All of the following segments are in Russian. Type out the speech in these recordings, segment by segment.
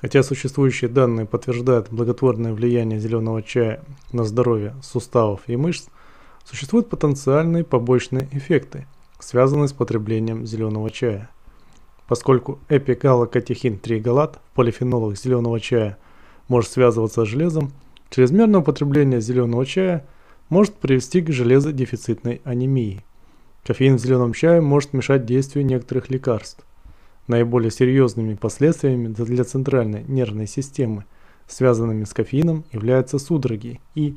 Хотя существующие данные подтверждают благотворное влияние зеленого чая на здоровье суставов и мышц, существуют потенциальные побочные эффекты, связанные с потреблением зеленого чая. Поскольку эпигалокатехин-3-галат в полифенолах зеленого чая может связываться с железом, чрезмерное употребление зеленого чая может привести к железодефицитной анемии. Кофеин в зеленом чае может мешать действию некоторых лекарств, наиболее серьезными последствиями для центральной нервной системы, связанными с кофеином, являются судороги и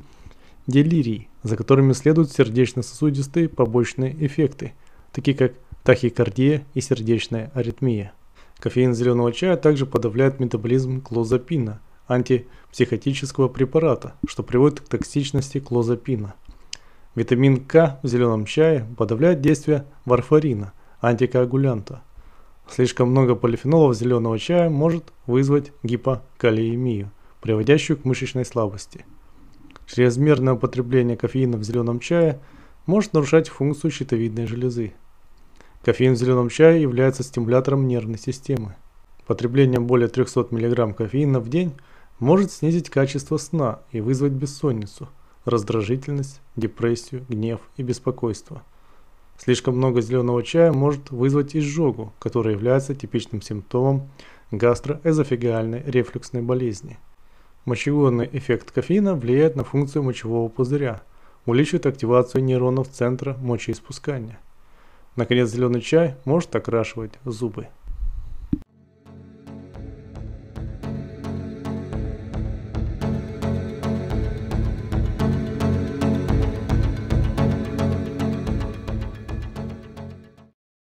делирии, за которыми следуют сердечно-сосудистые побочные эффекты, такие как тахикардия и сердечная аритмия. Кофеин зеленого чая также подавляет метаболизм клозапина, антипсихотического препарата, что приводит к токсичности клозапина. Витамин К в зеленом чае подавляет действие варфарина, антикоагулянта – Слишком много полифенолов зеленого чая может вызвать гипокалиемию, приводящую к мышечной слабости. Чрезмерное употребление кофеина в зеленом чае может нарушать функцию щитовидной железы. Кофеин в зеленом чае является стимулятором нервной системы. Потребление более 300 мг кофеина в день может снизить качество сна и вызвать бессонницу, раздражительность, депрессию, гнев и беспокойство – Слишком много зеленого чая может вызвать изжогу, которая является типичным симптомом гастроэзофигиальной рефлюксной болезни. Мочегонный эффект кофеина влияет на функцию мочевого пузыря, увеличивает активацию нейронов центра мочеиспускания. Наконец, зеленый чай может окрашивать зубы.